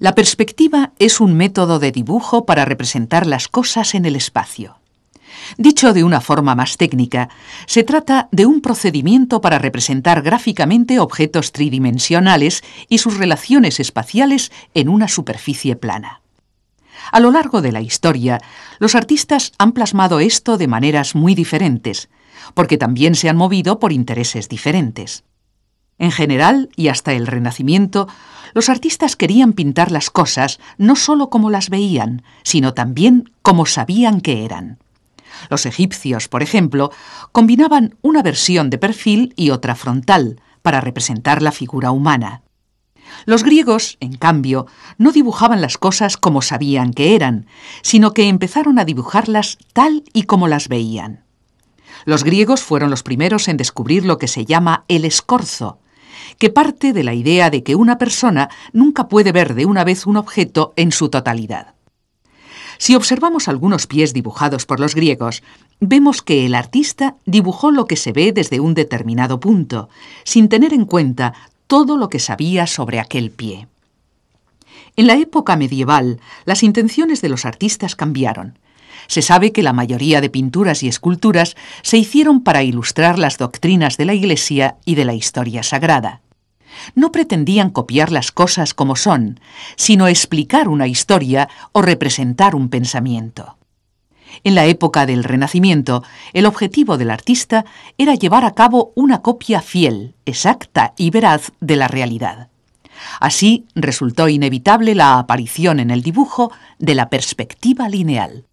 La perspectiva es un método de dibujo para representar las cosas en el espacio. Dicho de una forma más técnica, se trata de un procedimiento para representar gráficamente objetos tridimensionales y sus relaciones espaciales en una superficie plana. A lo largo de la historia, los artistas han plasmado esto de maneras muy diferentes, porque también se han movido por intereses diferentes. En general, y hasta el Renacimiento, los artistas querían pintar las cosas no sólo como las veían, sino también como sabían que eran. Los egipcios, por ejemplo, combinaban una versión de perfil y otra frontal para representar la figura humana. Los griegos, en cambio, no dibujaban las cosas como sabían que eran, sino que empezaron a dibujarlas tal y como las veían. Los griegos fueron los primeros en descubrir lo que se llama el escorzo, que parte de la idea de que una persona nunca puede ver de una vez un objeto en su totalidad. Si observamos algunos pies dibujados por los griegos, vemos que el artista dibujó lo que se ve desde un determinado punto, sin tener en cuenta todo lo que sabía sobre aquel pie. En la época medieval, las intenciones de los artistas cambiaron se sabe que la mayoría de pinturas y esculturas se hicieron para ilustrar las doctrinas de la Iglesia y de la historia sagrada. No pretendían copiar las cosas como son, sino explicar una historia o representar un pensamiento. En la época del Renacimiento, el objetivo del artista era llevar a cabo una copia fiel, exacta y veraz de la realidad. Así resultó inevitable la aparición en el dibujo de la perspectiva lineal.